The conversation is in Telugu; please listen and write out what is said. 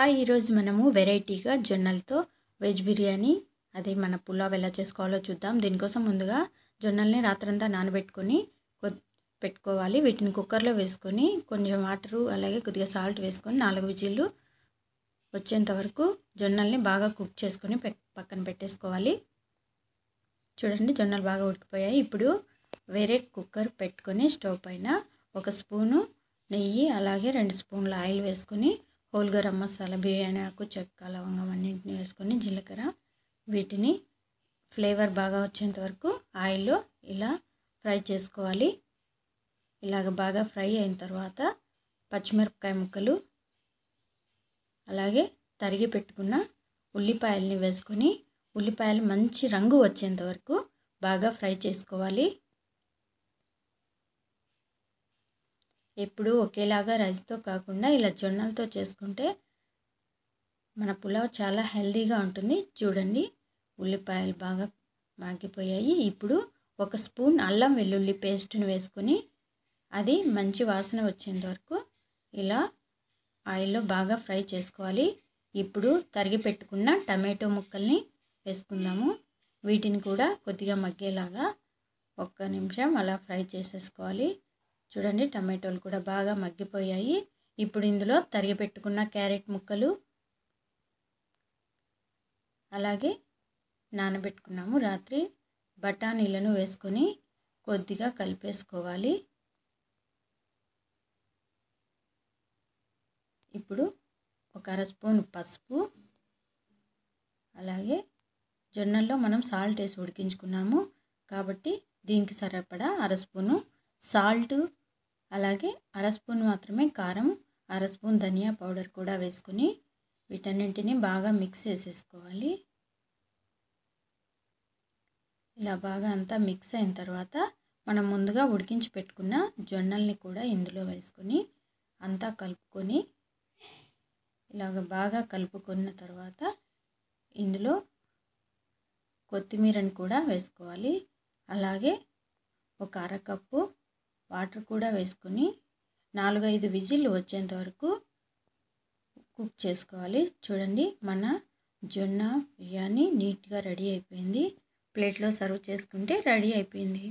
హాయ్ ఈరోజు మనము వెరైటీగా జొన్నలతో వెజ్ బిర్యానీ అది మన పులావ్ ఎలా చేసుకోవాలో చూద్దాం దీనికోసం ముందుగా జొన్నల్ని రాత్రంతా నానబెట్టుకొని పెట్టుకోవాలి వీటిని కుక్కర్లో వేసుకొని కొంచెం వాటరు అలాగే కొద్దిగా సాల్ట్ వేసుకొని నాలుగు విజిల్లు వచ్చేంత వరకు జొన్నల్ని బాగా కుక్ చేసుకొని పక్కన పెట్టేసుకోవాలి చూడండి జొన్నలు బాగా ఉడికిపోయాయి ఇప్పుడు వేరే కుక్కర్ పెట్టుకొని స్టవ్ పైన ఒక స్పూను నెయ్యి అలాగే రెండు స్పూన్ల ఆయిల్ వేసుకొని హోల్ మసాలా బిర్యానీ ఆకు చెక్క లవంగం అన్నింటిని వేసుకొని జీలకర్ర వీటిని ఫ్లేవర్ బాగా వచ్చేంత వరకు ఆయిల్లో ఇలా ఫ్రై చేసుకోవాలి ఇలాగ బాగా ఫ్రై అయిన తర్వాత పచ్చిమిరపకాయ ముక్కలు అలాగే తరిగి పెట్టుకున్న ఉల్లిపాయల్ని వేసుకొని ఉల్లిపాయలు మంచి రంగు వచ్చేంత వరకు బాగా ఫ్రై చేసుకోవాలి ఎప్పుడు ఒకేలాగా రైస్తో కాకుండా ఇలా జొన్నలతో చేసుకుంటే మన పులావ్ చాలా హెల్దీగా ఉంటుంది చూడండి ఉల్లిపాయలు బాగా మాగిపోయాయి ఇప్పుడు ఒక స్పూన్ అల్లం వెల్లుల్లి పేస్ట్ని వేసుకొని అది మంచి వాసన వచ్చేంత వరకు ఇలా ఆయిల్లో బాగా ఫ్రై చేసుకోవాలి ఇప్పుడు తరిగి పెట్టుకున్న టమాటో ముక్కల్ని వేసుకుందాము వీటిని కూడా కొద్దిగా మగ్గేలాగా ఒక్క నిమిషం అలా ఫ్రై చేసేసుకోవాలి చూడండి టమాటోలు కూడా బాగా మగ్గిపోయాయి ఇప్పుడు ఇందులో తరిగిపెట్టుకున్న క్యారెట్ ముక్కలు అలాగే నానబెట్టుకున్నాము రాత్రి బఠానీలను వేసుకొని కొద్దిగా కలిపేసుకోవాలి ఇప్పుడు ఒక అర స్పూన్ పసుపు అలాగే జొన్నల్లో మనం సాల్ట్ వేసి ఉడికించుకున్నాము కాబట్టి దీనికి సరిపడా అర స్పూను సాల్ట్ అలాగే అర స్పూన్ మాత్రమే కారం అర స్పూన్ ధనియా పౌడర్ కూడా వేసుకొని వీటన్నింటినీ బాగా మిక్స్ చేసేసుకోవాలి ఇలా బాగా అంతా మిక్స్ అయిన తర్వాత మనం ముందుగా ఉడికించి పెట్టుకున్న జొన్నల్ని కూడా ఇందులో వేసుకొని అంతా కలుపుకొని ఇలాగ బాగా కలుపుకున్న తర్వాత ఇందులో కొత్తిమీరని కూడా వేసుకోవాలి అలాగే ఒక అరకప్పు వాటర్ కూడా వేసుకుని నాలుగైదు విజిల్లు వచ్చేంత వరకు కుక్ చేసుకోవాలి చూడండి మన జొన్న బిర్యానీ నీట్గా రెడీ అయిపోయింది ప్లేట్లో సర్వ్ చేసుకుంటే రెడీ అయిపోయింది